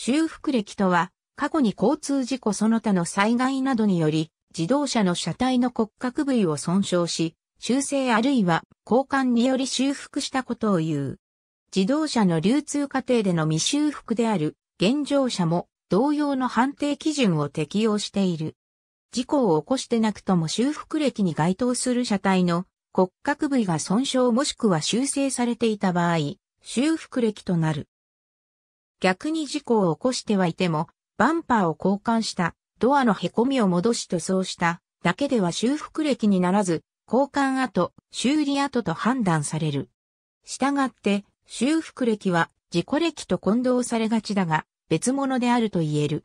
修復歴とは、過去に交通事故その他の災害などにより、自動車の車体の骨格部位を損傷し、修正あるいは交換により修復したことを言う。自動車の流通過程での未修復である、現状車も同様の判定基準を適用している。事故を起こしてなくとも修復歴に該当する車体の骨格部位が損傷もしくは修正されていた場合、修復歴となる。逆に事故を起こしてはいても、バンパーを交換した、ドアの凹みを戻し塗装した、だけでは修復歴にならず、交換後、修理後と判断される。したがって、修復歴は事故歴と混同されがちだが、別物であると言える。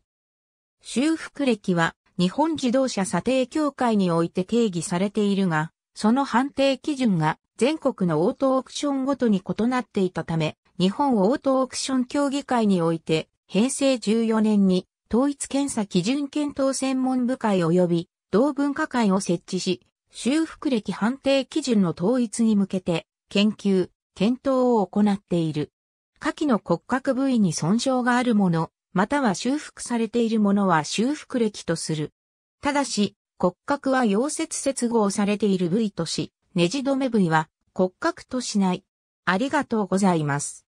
修復歴は日本自動車査定協会において定義されているが、その判定基準が全国のオートオークションごとに異なっていたため、日本オートオークション協議会において、平成14年に統一検査基準検討専門部会及び同文化会を設置し、修復歴判定基準の統一に向けて研究、検討を行っている。下記の骨格部位に損傷があるもの、または修復されているものは修復歴とする。ただし、骨格は溶接接合されている部位とし、ネジ止め部位は骨格としない。ありがとうございます。